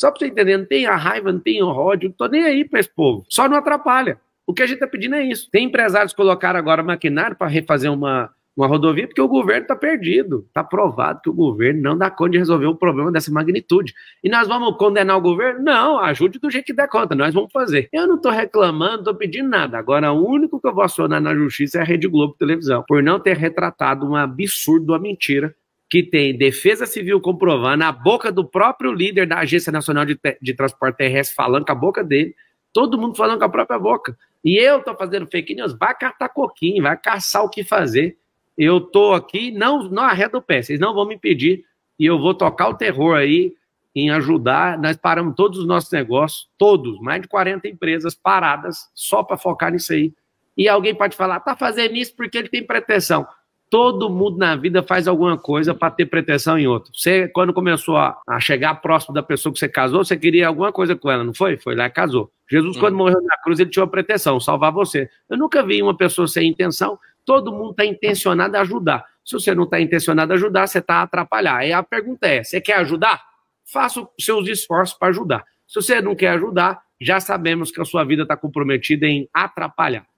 Só para você entender, não tem a raiva, não tem o ódio, não tô nem aí para esse povo. Só não atrapalha. O que a gente está pedindo é isso. Tem empresários que colocaram agora maquinário para refazer uma, uma rodovia, porque o governo está perdido. Está provado que o governo não dá conta de resolver um problema dessa magnitude. E nós vamos condenar o governo? Não, ajude do jeito que der conta, nós vamos fazer. Eu não estou reclamando, estou pedindo nada. Agora, o único que eu vou acionar na justiça é a Rede Globo Televisão, por não ter retratado um absurdo, uma mentira que tem Defesa Civil comprovando, a boca do próprio líder da Agência Nacional de, de, Transporte Terrestre falando com a boca dele, todo mundo falando com a própria boca. E eu tô fazendo fake news, vai catar coquinho, vai caçar o que fazer. Eu tô aqui, não, não arreda o pé, vocês não vão me impedir, e eu vou tocar o terror aí em ajudar. Nós paramos todos os nossos negócios, todos, mais de 40 empresas paradas, só para focar nisso aí. E alguém pode falar, tá fazendo isso porque ele tem pretensão. Todo mundo na vida faz alguma coisa para ter pretensão em outro. Você, quando começou a, a, chegar próximo da pessoa que você casou, você queria alguma coisa com ela, não foi? Foi lá e casou. Jesus, hum. quando morreu na cruz, ele tinha uma pretensão, salvar você. Eu nunca vi uma pessoa sem intenção. Todo mundo está intencionado a ajudar. Se você não está intencionado a ajudar, você está a atrapalhar. Aí a pergunta é: você quer ajudar? Faça os seus esforços para ajudar. Se você não quer ajudar, já sabemos que a sua vida está comprometida em atrapalhar.